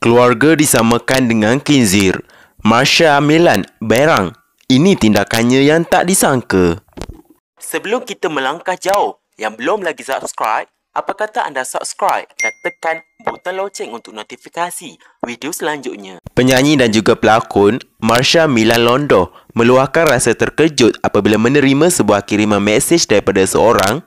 Keluarga disamakan dengan Kinzir. Masya Milan Berang. Ini tindakannya yang tak disangka. Sebelum kita melangkah jauh, yang belum lagi subscribe, apa kata anda subscribe dan tekan butang loceng untuk notifikasi video selanjutnya. Penyanyi dan juga pelakon, Marsha Milan Londo meluahkan rasa terkejut apabila menerima sebuah kiriman mesej daripada seorang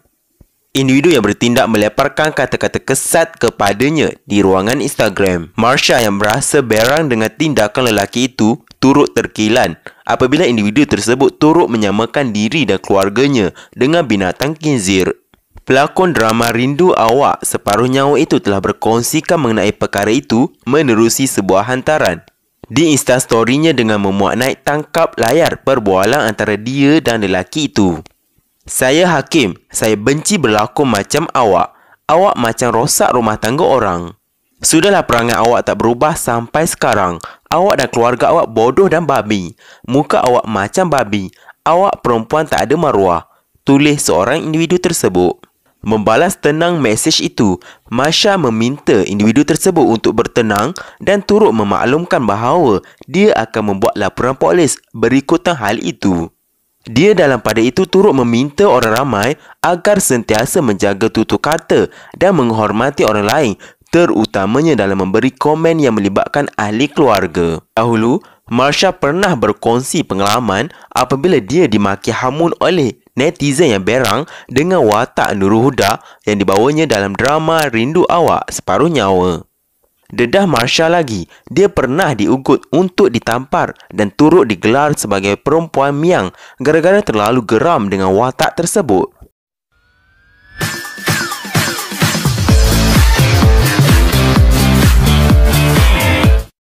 individu yang bertindak meleparkan kata-kata kesat kepadanya di ruangan Instagram. Marsha yang berasa berang dengan tindakan lelaki itu turut terkilan apabila individu tersebut turut menyamakan diri dan keluarganya dengan binatang kinzir. Pelakon drama Rindu Awak Separuh Nyawa itu telah berkongsikan mengenai perkara itu menerusi sebuah hantaran. Di instastorynya dengan memuat naik tangkap layar perbualan antara dia dan lelaki itu. Saya Hakim, saya benci berlakon macam awak. Awak macam rosak rumah tangga orang. Sudahlah perangai awak tak berubah sampai sekarang. Awak dan keluarga awak bodoh dan babi. Muka awak macam babi. Awak perempuan tak ada maruah. Tulis seorang individu tersebut. Membalas tenang mesej itu, Masha meminta individu tersebut untuk bertenang dan turut memaklumkan bahawa dia akan membuat laporan polis berikutan hal itu. Dia dalam pada itu turut meminta orang ramai agar sentiasa menjaga tutur kata dan menghormati orang lain terutamanya dalam memberi komen yang melibatkan ahli keluarga. Dahulu, Marsha pernah berkongsi pengalaman apabila dia dimaki hamun oleh netizen yang berang dengan watak Nurul Huda yang dibawanya dalam drama Rindu Awak Separuh Nyawa dedah Marsha lagi. Dia pernah diugut untuk ditampar dan turut digelar sebagai perempuan miang gara-gara terlalu geram dengan watak tersebut.